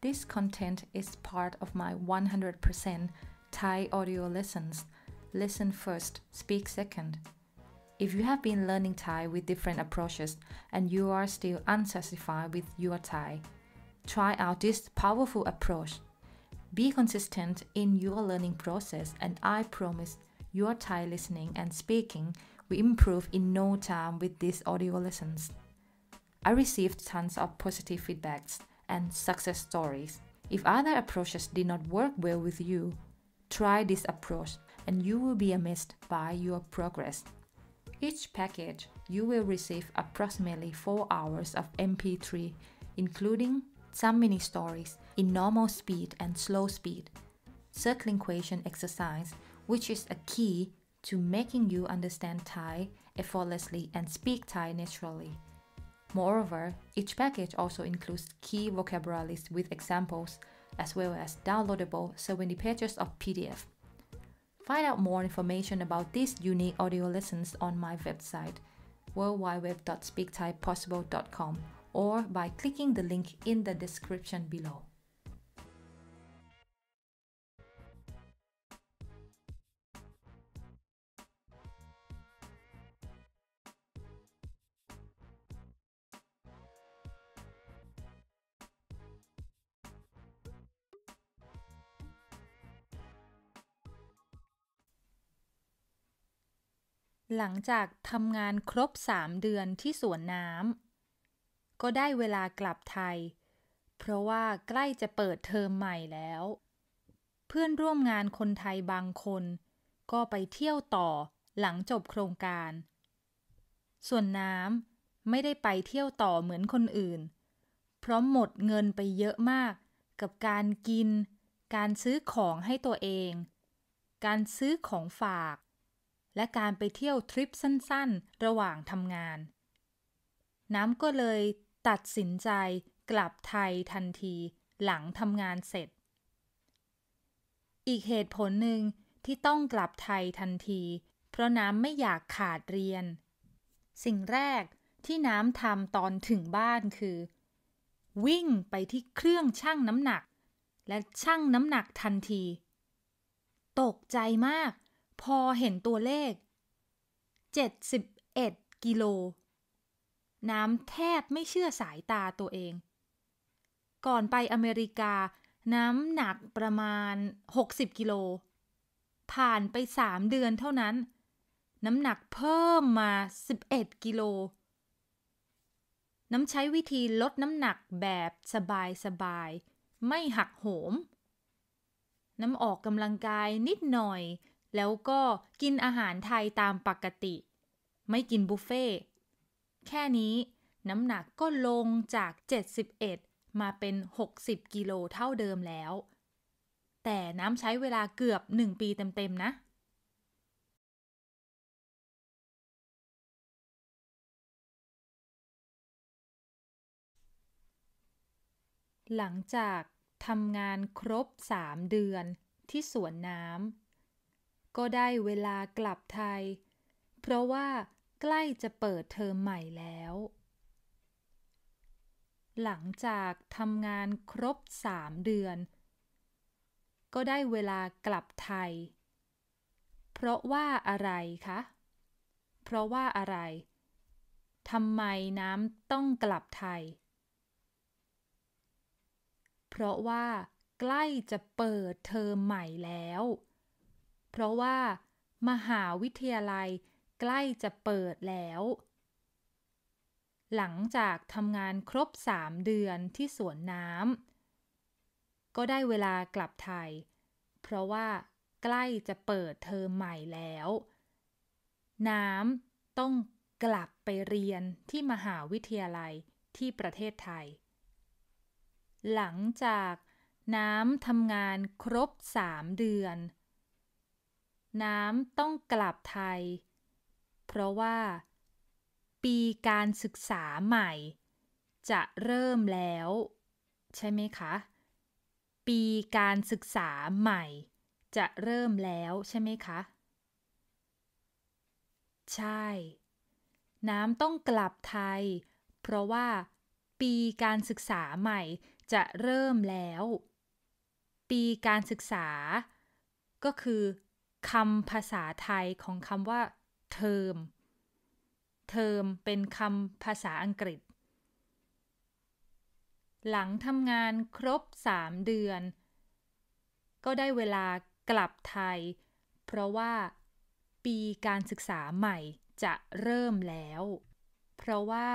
This content is part of my 100% Thai audio lessons. Listen first, speak second. If you have been learning Thai with different approaches and you are still unsatisfied with your Thai, try out this powerful approach. Be consistent in your learning process, and I promise your Thai listening and speaking will improve in no time with these audio lessons. I received tons of positive feedbacks and success stories. If other approaches did not work well with you, try this approach and you will be amazed by your progress. Each package, you will receive approximately 4 hours of MP3, including some mini stories in normal speed and slow speed, circling question exercise, which is a key to making you understand Thai effortlessly and speak Thai naturally. Moreover, each package also includes key vocabularies with examples as well as downloadable 70 pages of PDF. Find out more information about these unique audio lessons on my website worldwideweb.speakthaipossible.com or by clicking the link in the description below. หลังจาก ทำงานครบสามเดือนที่สวนน้ำ ก็ได้เวลากลับไทย เพราะว่าใกล้จะเปิดเทอมใหม่แล้ว เพื่อนร่วมงานคนไทยบางคน ก็ไปเที่ยวต่อหลังจบโครงการ ส่วนน้ำ ไม่ได้ไปเที่ยวต่อเหมือนคนอื่น เพราะ หมดเงินไปเยอะมากกับการกิน การซื้อของให้ตัวเอง การซื้อของฝากและการไปเที่ยว ทริปสั้นๆระหว่างทำงาน น้ำก็เลยตัดสินใจกลับไทยทันทีหลังทำงานเสร็จ อีกเหตุผลหนึ่งที่ต้องกลับไทยทันที เพราะน้ำไม่อยากขาดเรียน สิ่งแรกที่น้ำทำตอนถึงบ้านคือ วิ่งไปที่เครื่อง ชั่งน้ำหนัก และชั่งน้ำหนักทันที ตกใจมากพอเห็นตัวเลข 71กิโล น้ำแทบไม่เชื่อสายตาตัวเอง ก่อนไปอเมริกา น้ำหนักประมาณ 60 กิโล ผ่านไป 3 เดือนเท่านั้น น้ำหนักเพิ่มมา 11 กิโล น้ำใช้วิธีลดน้ำหนักแบบสบายๆไม่หักโหม น้ำออกกำลังกายนิดหน่อยแล้วก็กินอาหารไทยตามปกติ ไม่กินบุฟเฟ่แค่นี้น้ำหนักก็ลงจาก 71 มาเป็น 60 กิโลเท่าเดิมแล้ว แต่น้ำใช้เวลาเกือบ 1 ปีเต็มๆนะ หลังจากทำงานครบ 3 เดือนที่สวนน้ำก็ได้เวลากลับไทย เพราะว่าใกล้จะเปิดเทอมใหม่แล้ว หลังจากทำงานครบสามเดือน ก็ได้เวลากลับไทย เพราะว่าอะไรคะ เพราะว่าอะไร ทำไมน้ำต้องกลับไทย เพราะว่าใกล้จะเปิดเทอมใหม่แล้วเพราะว่ามหาวิทยาลัยใกล้จะเปิดแล้ว หลังจากทำงานครบสามเดือนที่สวนน้ำ ก็ได้เวลากลับไทย เพราะว่าใกล้จะเปิดเทอมใหม่แล้ว น้ำต้องกลับไปเรียนที่มหาวิทยาลัยที่ประเทศไทย หลังจากน้ำทำงานครบสามเดือนน้ำต้องกลับไทย เพราะว่า ปีการศึกษาใหม่ จะเริ่มแล้ว ใช่ไหมคะ ปีการศึกษาใหม่ จะเริ่มแล้วใช่ไหมคะ ใช่ น้ำต้องกลับไทย เพราะว่า ปีการศึกษาใหม่จะเริ่มแล้ว ปีการศึกษา ก็คือคำภาษาไทยของคำว่าเทอมเทอม เป็นคำภาษาอังกฤษ หลังทำงานครบสามเดือน ก็ได้เวลากลับไทย เพราะว่าปีการศึกษาใหม่จะเริ่มแล้ว เพราะว่า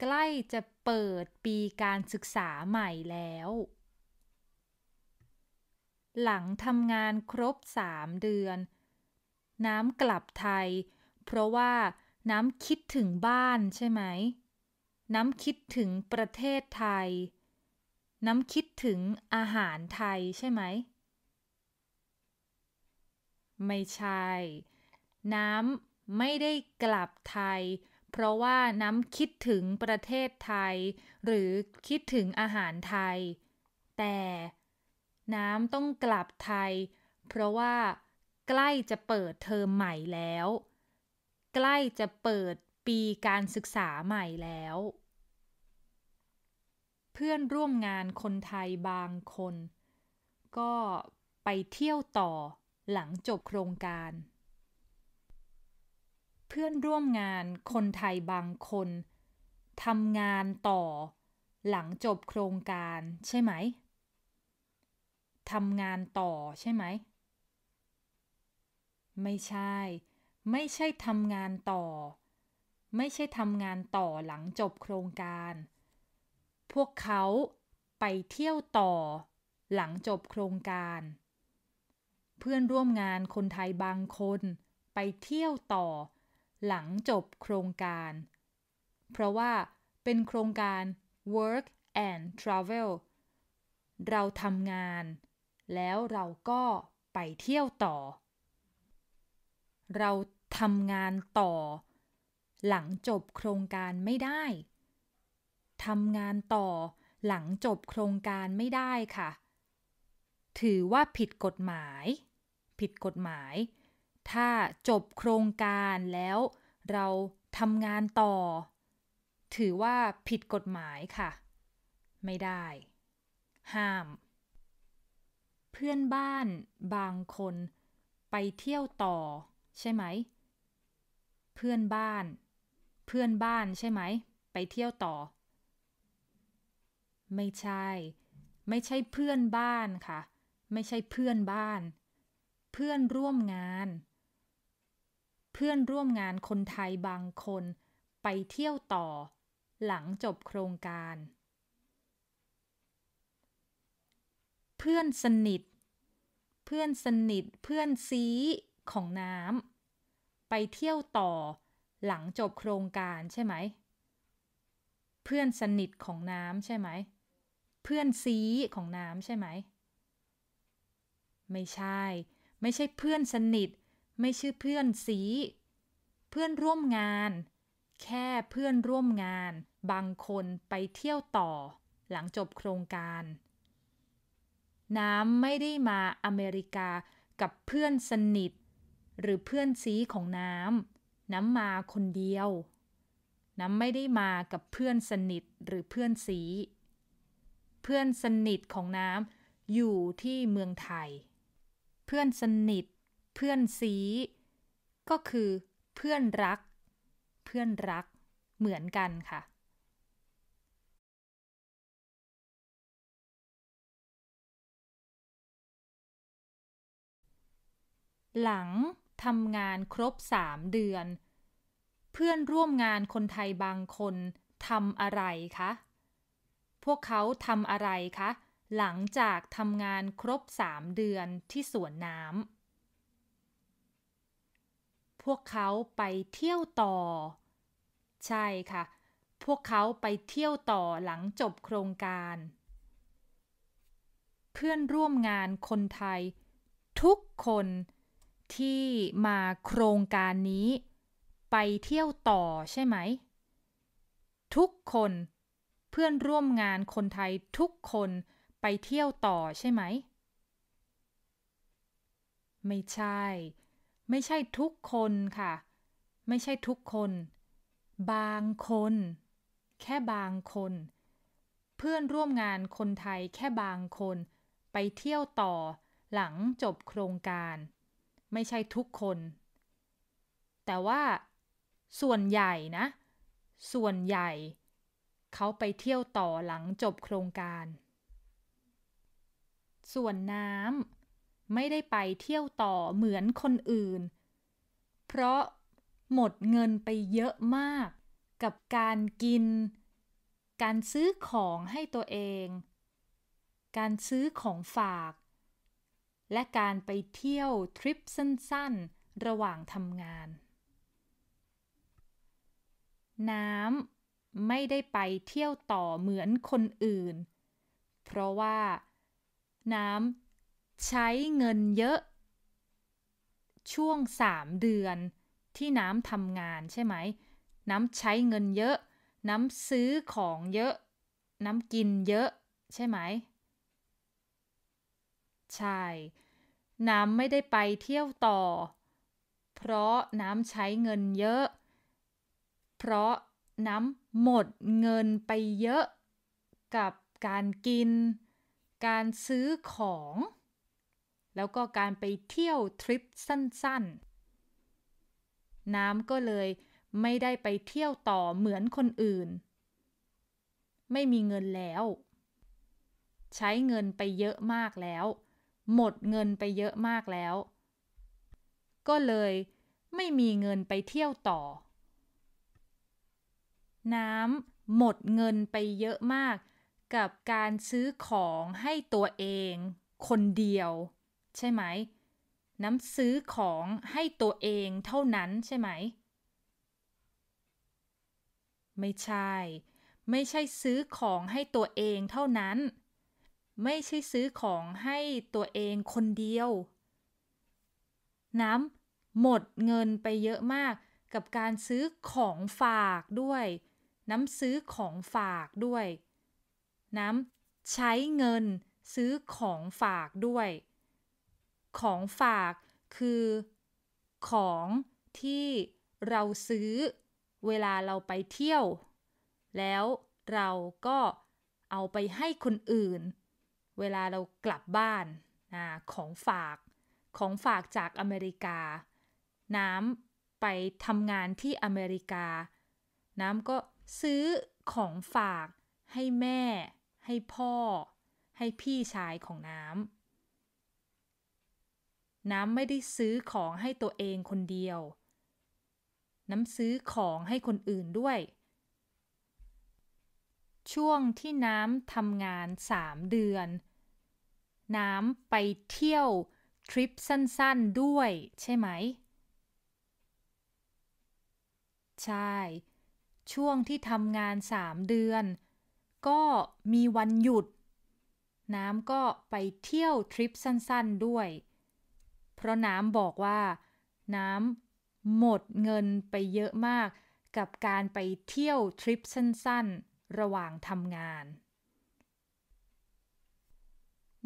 ใกล้จะเปิดปีการศึกษาใหม่แล้วหลังทำงานครบสามเดือน น้ำกลับไทย เพราะว่าน้ำคิดถึงบ้านใช่ไหม น้ำคิดถึงประเทศไทย น้ำคิดถึงอาหารไทยใช่ไหม ไม่ใช่ น้ำไม่ได้กลับไทย เพราะว่าน้ำคิดถึงประเทศไทย หรือคิดถึงอาหารไทย แต่น้ำต้องกลับไทย เพราะว่าใกล้จะเปิดเทอมใหม่แล้ว ใกล้จะเปิดปีการศึกษาใหม่แล้ว เพื่อนร่วมงานคนไทยบางคน ก็ไปเที่ยวต่อหลังจบโครงการ เพื่อนร่วมงานคนไทยบางคนทำงานต่อหลังจบโครงการใช่ไหมทำงานต่อใช่ไหม ไม่ใช่ ไม่ใช่ทำงานต่อ ไม่ใช่ทำงานต่อหลังจบโครงการ พวกเขาไปเที่ยวต่อ หลังจบโครงการ เพื่อนร่วมงานคนไทยบางคนไปเที่ยวต่อหลังจบโครงการ เพราะว่าเป็นโครงการ work and travel เราทำงานแล้วเราก็ไปเที่ยวต่อ เราทำงานต่อ หลังจบโครงการไม่ได้ ทำงานต่อ หลังจบโครงการไม่ได้ค่ะ ถือว่าผิดกฎหมาย ผิดกฎหมาย ถ้าจบโครงการแล้ว เราทำงานต่อ ถือว่าผิดกฎหมายค่ะ ไม่ได้ ห้ามเพื่อนบ้านบางคนไปเที่ยวต่อ ใช่ไหม เพื่อนบ้าน เพื่อนบ้านใช่ไหม ไปเที่ยวต่อ ไม่ใช่ไม่ใช่เพื่อนบ้านค่ะ ไม่ใช่เพื่อนบ้าน เพื่อนร่วมงาน เพื่อนร่วมงานคนไทยบางคนไปเที่ยวต่อหลังจบโครงการเพื่อนสนิท เพื่อนสนิท เพื่อนซีของน้ำไปเที่ยวต่อหลังจบโครงการใช่ไหม เพื่อนสนิทของน้ำใช่ไหม เพื่อนซีของน้ำใช่ไหม ไม่ใช่ ไม่ใช่เพื่อนสนิท ไม่ชื่อเพื่อนซีเพื่อนร่วมงาน แค่เพื่อนร่วมงานบางคนไปเที่ยวต่อหลังจบโครงการน้ำไม่ได้มาอเมริกากับเพื่อนสนิท หรือเพื่อนซีของน้ำ น้ำมาคนเดียว น้ำไม่ได้มากับเพื่อนสนิทหรือเพื่อนซีเพื่อนสนิทของน้ำ อยู่ที่เมืองไทย เพื่อนสนิทเพื่อนซีก็คือเพื่อนรัก เพื่อนรักเหมือนกันค่ะหลังทำงานครบสามเดือน เพื่อนร่วมงานคนไทยบางคนทำอะไรคะพวกเขาทำอะไรคะหลังจากทำงานครบสามเดือนที่สวนน้ำ พวกเขาไปเที่ยวต่อ ใช่ค่ะ พวกเขาไปเที่ยวต่อหลังจบโครงการ เพื่อนร่วมงานคนไทย ทุกคนที่มาโครงการนี้ ไปเที่ยวต่อใช่ไหม ทุกคนเพื่อนร่วมงานคนไทยทุกคนไปเที่ยวต่อใช่ไหม ไม่ใช่ ไม่ใช่ทุกคนค่ะ ไม่ใช่ทุกคน บางคน แค่บางคน เพื่อนร่วมงานคนไทยแค่บางคน ไปเที่ยวต่อ หลังจบโครงการไม่ใช่ทุกคน แต่ว่าส่วนใหญ่นะ ส่วนใหญ่เขาไปเที่ยวต่อหลังจบโครงการ ส่วนน้ำไม่ได้ไปเที่ยวต่อเหมือนคนอื่น เพราะหมดเงินไปเยอะมากกับการกิน การซื้อของให้ตัวเอง การซื้อของฝากและการไปเที่ยวทริปสั้น ๆ ระหว่างทำงาน น้ำไม่ได้ไปเที่ยวต่อเหมือนคนอื่น เพราะว่า น้ำใช้เงินเยอะ ช่วงสามเดือนที่น้ำทำงานใช่ไหม น้ำใช้เงินเยอะ น้ำซื้อของเยอะ น้ำกินเยอะใช่ไหมใช่น้ำไม่ได้ไปเที่ยวต่อ เพราะน้ำใช้เงินเยอะ เพราะน้ำหมดเงินไปเยอะ กับการกิน การซื้อของ แล้วก็การไปเที่ยวทริปสั้นๆ น้ำก็เลยไม่ได้ไปเที่ยวต่อเหมือนคนอื่น ไม่มีเงินแล้ว ใช้เงินไปเยอะมากแล้วหมดเงินไปเยอะมากแล้ว ก็เลยไม่มีเงินไปเที่ยวต่อ น้ำ หมดเงินไปเยอะมากกับการซื้อของให้ตัวเองคนเดียว ใช่ไหม น้ำซื้อของให้ตัวเองเท่านั้นใช่ไหม ไม่ใช่ ไม่ใช่ซื้อของให้ตัวเองเท่านั้นไม่ใช่ซื้อของให้ตัวเองคนเดียว น้ำหมดเงินไปเยอะมากกับการซื้อของฝากด้วย น้ำซื้อของฝากด้วย น้ำใช้เงินซื้อของฝากด้วย ของฝากคือ ของที่เราซื้อเวลาเราไปเที่ยว แล้วเราก็เอาไปให้คนอื่นเวลาเรากลับบ้านนะของฝาก ของฝากจากอเมริกา น้ำไปทำงานที่อเมริกา น้ำก็ซื้อของฝากให้แม่ ให้พ่อ ให้พี่ชายของน้ำ น้ำไม่ได้ซื้อของให้ตัวเองคนเดียว น้ำซื้อของให้คนอื่นด้วยช่วงที่น้ำทำงานสามเดือน น้ำไปเที่ยวทริปสั้นๆด้วย ใช่ไหม ใช่ ช่วงที่ทำงานสามเดือน ก็มีวันหยุด น้ำก็ไปเที่ยวทริปสั้นๆด้วย เพราะน้ำบอกว่าน้ำหมดเงินไปเยอะมากกับการไปเที่ยวทริปสั้นๆระหว่างทำงาน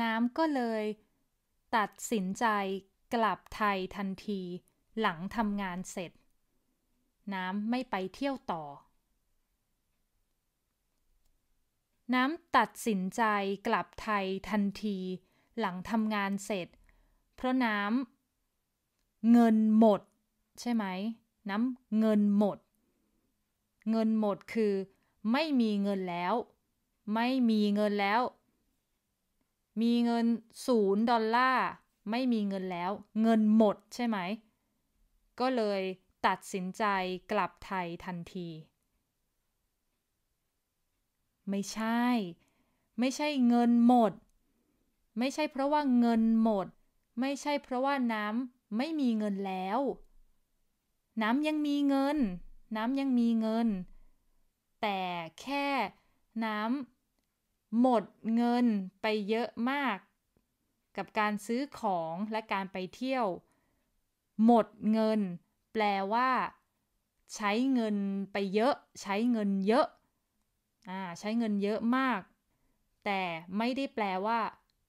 น้ำก็เลย ตัดสินใจกลับไทยทันที หลังทำงานเสร็จ น้ำไม่ไปเที่ยวต่อ น้ำตัดสินใจกลับไทยทันที หลังทำงานเสร็จ เพราะน้ำเงินหมด ใช่ไหมน้ำเงินหมด เงินหมดคือไม่มีเงินแล้ว ไม่มีเงินแล้ว มีเงินศูนย์ดอลลาร์ไม่มีเงินแล้ว เงินหมดใช่ไหม ก็เลยตัดสินใจกลับไทยทันที ไม่ใช่ ไม่ใช่เงินหมด ไม่ใช่เพราะว่าเงินหมด ไม่ใช่เพราะว่าน้ำไม่มีเงินแล้ว น้ำยังมีเงิน น้ำยังมีเงินแต่แค่น้ำหมดเงินไปเยอะมาก กับการซื้อของและการไปเที่ยว หมดเงินแปลว่าใช้เงินไปเยอะ ใช้เงินเยอะอ่าใช้เงินเยอะมาก แต่ไม่ได้แปลว่า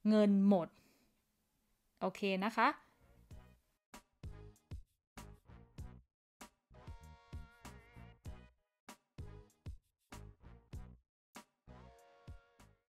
เงินหมด โอเคนะคะ